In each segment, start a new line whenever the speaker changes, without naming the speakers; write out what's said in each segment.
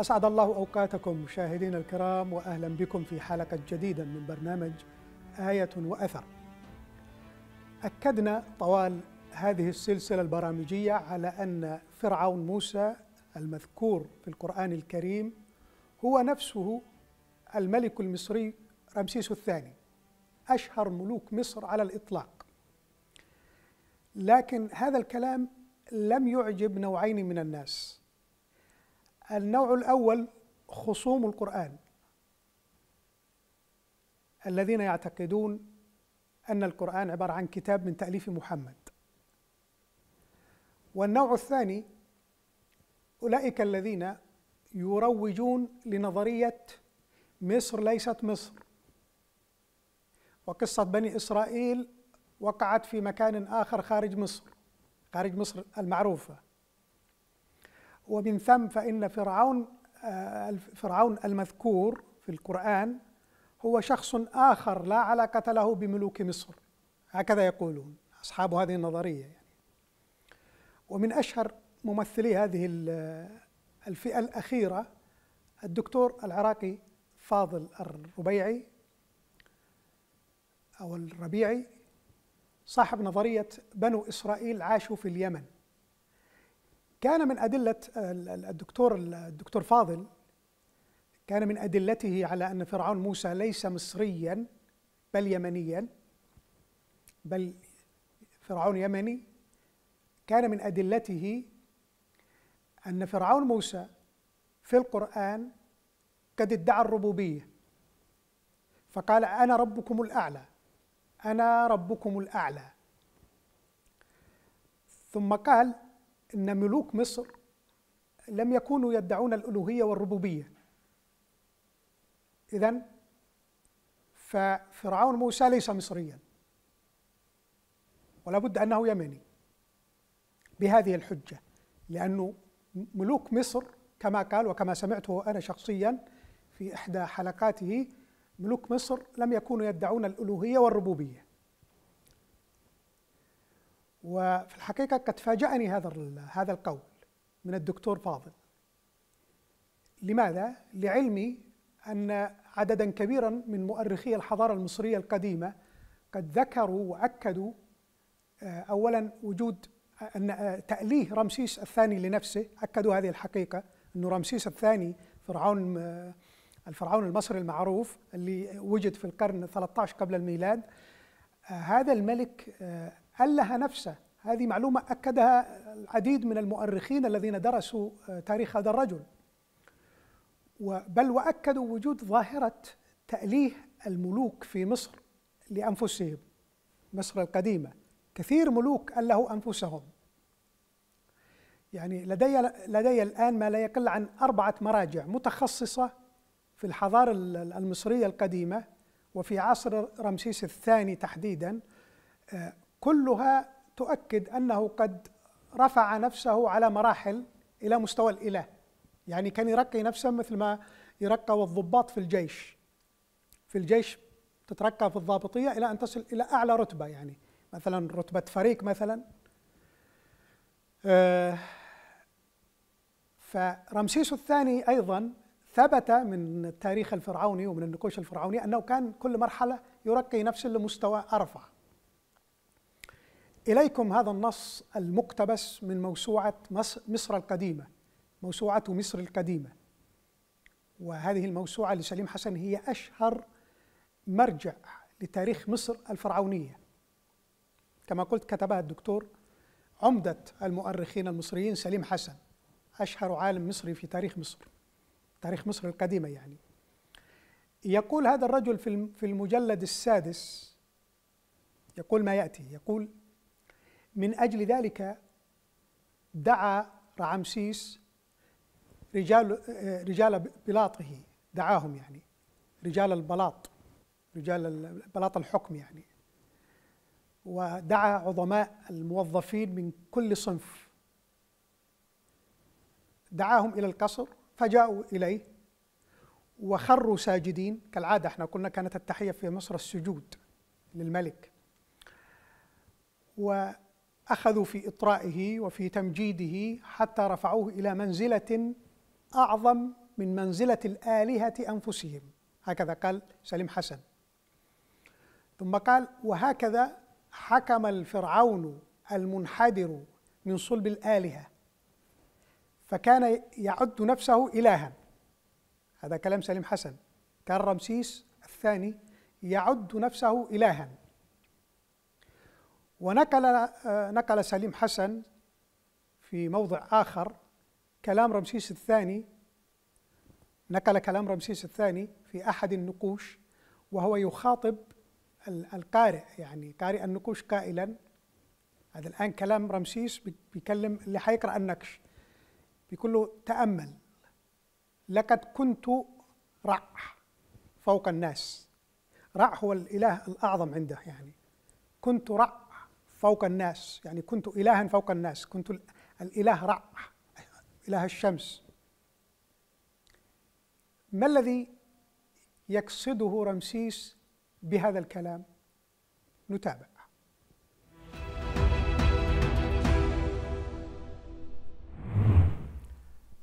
أسعد الله أوقاتكم مشاهدينا الكرام وأهلا بكم في حلقة جديدة من برنامج آية وأثر. أكدنا طوال هذه السلسلة البرامجية على أن فرعون موسى المذكور في القرآن الكريم هو نفسه الملك المصري رمسيس الثاني أشهر ملوك مصر على الإطلاق. لكن هذا الكلام لم يعجب نوعين من الناس. النوع الأول خصوم القرآن الذين يعتقدون أن القرآن عبارة عن كتاب من تأليف محمد والنوع الثاني أولئك الذين يروجون لنظرية مصر ليست مصر وقصة بني إسرائيل وقعت في مكان آخر خارج مصر خارج مصر المعروفة ومن ثم فإن فرعون آه، فرعون المذكور في القرآن هو شخص آخر لا علاقة له بملوك مصر هكذا يقولون أصحاب هذه النظرية يعني ومن أشهر ممثلي هذه آه، الفئة الأخيرة الدكتور العراقي فاضل الربيعي أو الربيعي صاحب نظرية بنو إسرائيل عاشوا في اليمن كان من أدلة آه، الدكتور الدكتور فاضل كان من أدلته على أن فرعون موسى ليس مصريا بل يمنيا بل فرعون يمني كان من أدلته أن فرعون موسى في القرآن قد ادعى الربوبية فقال أنا ربكم الأعلى أنا ربكم الأعلى ثم قال ان ملوك مصر لم يكونوا يدعون الالوهيه والربوبيه اذا ففرعون موسى ليس مصريا ولا بد انه يمني بهذه الحجه لانه ملوك مصر كما قال وكما سمعته انا شخصيا في احدى حلقاته ملوك مصر لم يكونوا يدعون الالوهيه والربوبيه وفي الحقيقة قد فاجأني هذا هذا القول من الدكتور فاضل لماذا؟ لعلمي أن عددا كبيرا من مؤرخي الحضارة المصرية القديمة قد ذكروا وأكدوا آه، أولا وجود آه، أن آه، تأليه رمسيس الثاني لنفسه أكدوا هذه الحقيقة أن رمسيس الثاني فرعون الفرعون المصري المعروف اللي وجد في القرن 13 قبل الميلاد هذا الملك قال لها نفسه هذه معلومة أكدها العديد من المؤرخين الذين درسوا آه، تاريخ هذا الرجل بل وأكدوا وجود ظاهرة تأليه الملوك في مصر لأنفسهم مصر القديمة كثير ملوك ألهوا أنفسهم يعني لدي لدي الآن ما لا يقل عن أربعة مراجع متخصصة في الحضارة المصرية القديمة وفي عصر رمسيس الثاني تحديدا آه، كلها تؤكد انه قد رفع نفسه على مراحل الى مستوى الاله يعني كان يرقي نفسه مثل ما يرقى الضباط في الجيش في الجيش تترقى في الضابطيه الى ان تصل الى اعلى رتبه يعني مثلا رتبه فريق مثلا آه، فرمسيس الثاني ايضا ثبت من التاريخ الفرعوني ومن النقوش الفرعوني انه كان كل مرحله يرقي نفسه لمستوى ارفع إليكم هذا النص المقتبس من موسوعة مصر القديمة موسوعة مصر القديمة وهذه الموسوعة لسليم حسن هي أشهر مرجع لتاريخ مصر الفرعونية كما قلت كتبها الدكتور عمدة المؤرخين المصريين سليم حسن أشهر عالم مصري في تاريخ مصر تاريخ مصر القديمة يعني يقول هذا الرجل في المجلد السادس يقول ما يأتي يقول من أجل ذلك دعا رعمسيس رجال رجال بلاطه دعاهم يعني رجال البلاط رجال بلاط الحكم يعني ودعا عظماء الموظفين من كل صنف دعاهم إلى القصر فجاءوا إليه وخروا ساجدين كالعادة احنا قلنا كانت التحية في مصر السجود للملك و اخذوا في اطرائه وفي تمجيده حتى رفعوه الى منزله اعظم من منزله الالهه انفسهم هكذا قال سليم حسن ثم قال وهكذا حكم الفرعون المنحدر من صلب الالهه فكان يعد نفسه الها هذا كلام سليم حسن كان رمسيس الثاني يعد نفسه الها ونقل آه، نقل سليم حسن في موضع آخر كلام رمسيس الثاني نقل كلام رمسيس الثاني في أحد النقوش وهو يخاطب القارئ يعني قارئ النقوش قائلا هذا الآن كلام رمسيس بيكلم اللي حيقرأ النقش بيقول له تأمل لقد كنت رع فوق الناس رع هو الإله الأعظم عنده يعني كنت رع فوق الناس يعني كنت إلها فوق الناس كنت الإله رع إله الشمس ما الذي يقصده رمسيس بهذا الكلام نتابع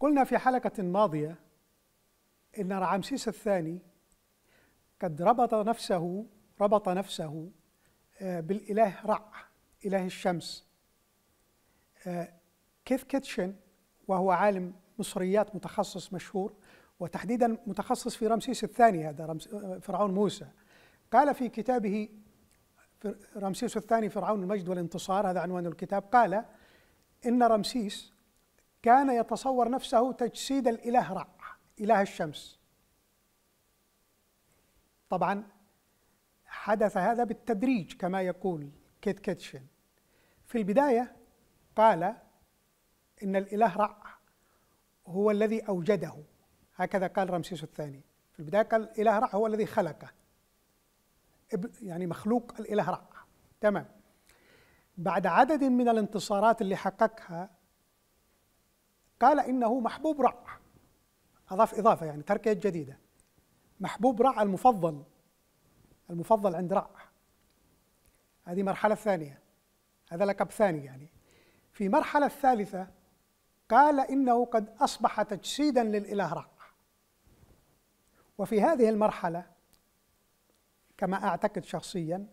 قلنا في حلقة ماضية إن رعمسيس الثاني قد ربط نفسه ربط نفسه آه، بالإله رع إله الشمس آه، كيف كيتشن وهو عالم مصريات متخصص مشهور وتحديدا متخصص في رمسيس الثاني هذا آه، فرعون موسى قال في كتابه رمسيس الثاني فرعون المجد والانتصار هذا عنوان الكتاب قال إن رمسيس كان يتصور نفسه تجسيد الإله رع إله الشمس طبعا حدث هذا بالتدريج كما يقول كيت كيتشن في البداية قال إن الإله رع هو الذي أوجده هكذا قال رمسيس الثاني في البداية قال الإله رع هو الذي خلقه يعني مخلوق الإله رع تمام بعد عدد من الانتصارات اللي حققها قال إنه محبوب رع أضاف إضافة يعني تركية جديدة محبوب رع المفضل المفضل عند رع هذه مرحلة ثانية هذا لقب ثاني يعني في مرحلة الثالثة قال إنه قد أصبح تجسيدا للإله رق وفي هذه المرحلة كما أعتقد شخصيا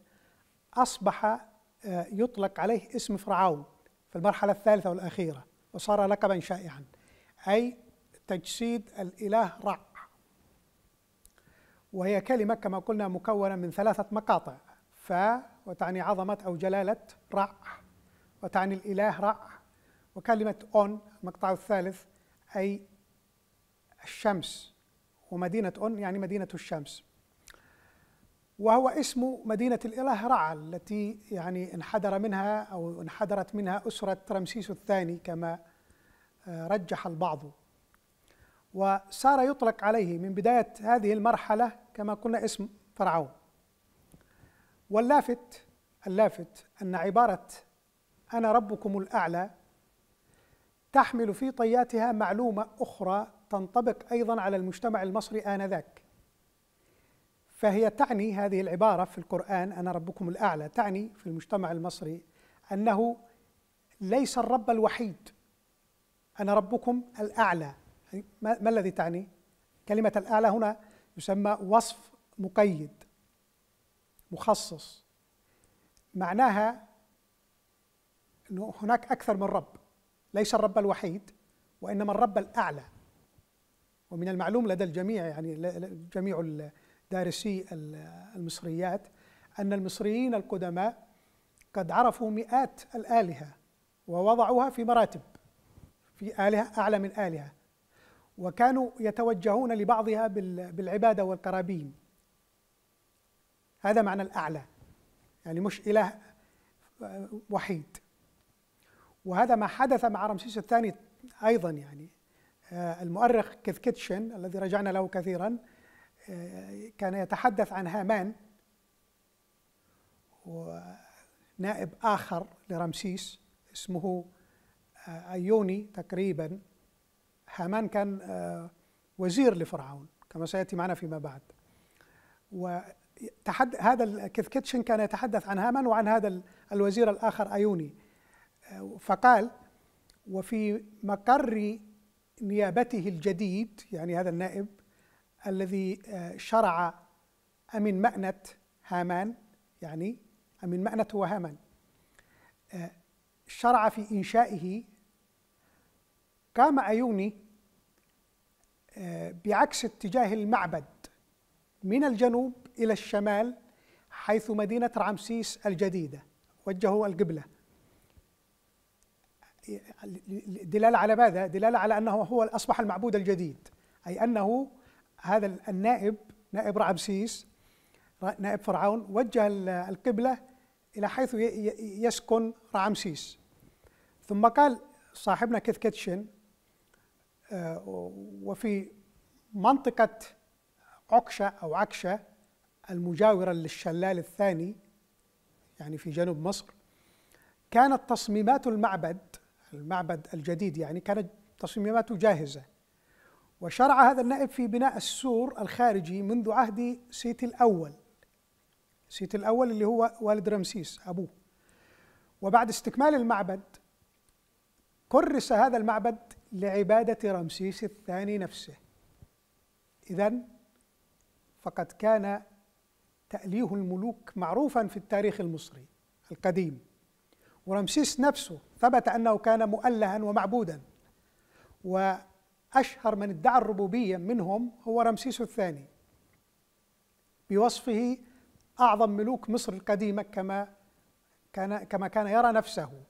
أصبح آه، يطلق عليه اسم فرعون في المرحلة الثالثة والأخيرة وصار لقبا شائعا أي تجسيد الإله رع وهي كلمة كما قلنا مكونة من ثلاثة مقاطع ف وتعني عظمة أو جلالة رع وتعني الإله رع وكلمة أون المقطع الثالث أي الشمس ومدينة أون يعني مدينة الشمس وهو اسم مدينة الإله رع التي يعني انحدر منها أو انحدرت منها أسرة رمسيس الثاني كما آه، رجح البعض وصار يطلق عليه من بداية هذه المرحلة كما قلنا اسم فرعون واللافت اللافت أن عبارة أنا ربكم الأعلى تحمل في طياتها معلومة أخرى تنطبق أيضا على المجتمع المصري آنذاك فهي تعني هذه العبارة في القرآن أنا ربكم الأعلى تعني في المجتمع المصري أنه ليس الرب الوحيد أنا ربكم الأعلى يعني ما الذي تعني؟ كلمة الأعلى هنا يسمى وصف مقيد مخصص معناها أنه هناك أكثر من رب ليس الرب الوحيد وإنما الرب الأعلى ومن المعلوم لدى الجميع يعني جميع دارسي المصريات أن المصريين القدماء قد عرفوا مئات الآلهة ووضعوها في مراتب في آلهة أعلى من آلهة وكانوا يتوجهون لبعضها بالعبادة والقرابين هذا معنى الأعلى يعني مش إله آه، وحيد وهذا ما حدث مع رمسيس الثاني أيضا يعني آه، المؤرخ كذكتشن الذي رجعنا له كثيرا آه، كان يتحدث عن هامان ونائب آخر لرمسيس اسمه أيوني تقريبا هامان كان وزير لفرعون كما سيأتي معنا فيما بعد تحد هذا كيف كيتشن كان يتحدث عن هامان وعن هذا الوزير الآخر أيوني آه، فقال وفي مقر نيابته الجديد يعني هذا النائب الذي آه، شرع أمن مأنت هامان يعني أمن مأنت هو هامان آه، شرع في إنشائه قام أيوني بعكس اتجاه المعبد من الجنوب إلى الشمال حيث مدينة رعمسيس الجديدة وجهوا القبلة دلالة على ماذا؟ دلالة على أنه هو أصبح المعبود الجديد أي أنه هذا النائب نائب رعمسيس نائب فرعون وجه القبلة إلى حيث يسكن رعمسيس ثم قال صاحبنا كيث كيتشن آه، وفي منطقة عكشة أو عكشة المجاورة للشلال الثاني يعني في جنوب مصر كانت تصميمات المعبد المعبد الجديد يعني كانت تصميماته جاهزة وشرع هذا النائب في بناء السور الخارجي منذ عهد سيت الأول سيت الأول اللي هو والد رمسيس أبوه وبعد استكمال المعبد كرس هذا المعبد لعبادة رمسيس الثاني نفسه إذا فقد كان تأليه الملوك معروفا في التاريخ المصري القديم ورمسيس نفسه ثبت أنه كان مؤلها ومعبودا وأشهر من ادعى الربوبية منهم هو رمسيس الثاني بوصفه أعظم ملوك مصر القديمة كما كان كما كان يرى نفسه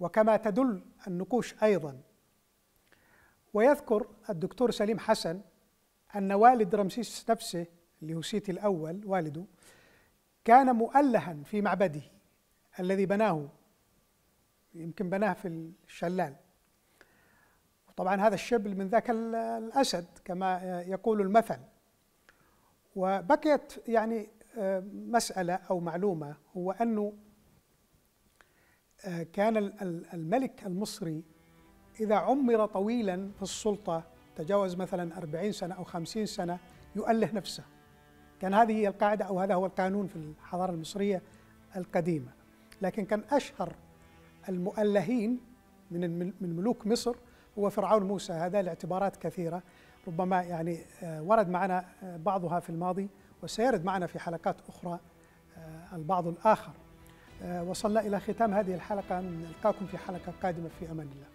وكما تدل النقوش أيضا ويذكر الدكتور سليم حسن أن والد رمسيس نفسه اللي هو سيتي الأول والده كان مؤلها في معبده الذي بناه يمكن بناه في الشلال طبعا هذا الشبل من ذاك الأسد كما يقول المثل وبقيت يعني آه، مسألة أو معلومة هو أنه آه، كان الملك المصري إذا عمر طويلا في السلطة تجاوز مثلا أربعين سنة أو خمسين سنة يؤله نفسه كان هذه هي القاعدة أو هذا هو القانون في الحضارة المصرية القديمة لكن كان أشهر المؤلهين من من ملوك مصر هو فرعون موسى هذا لاعتبارات كثيرة ربما يعني آه، ورد معنا آه، بعضها في الماضي وسيرد معنا في حلقات أخرى آه، البعض الآخر وصلنا إلى ختام هذه الحلقة نلقاكم في حلقة قادمة في أمان الله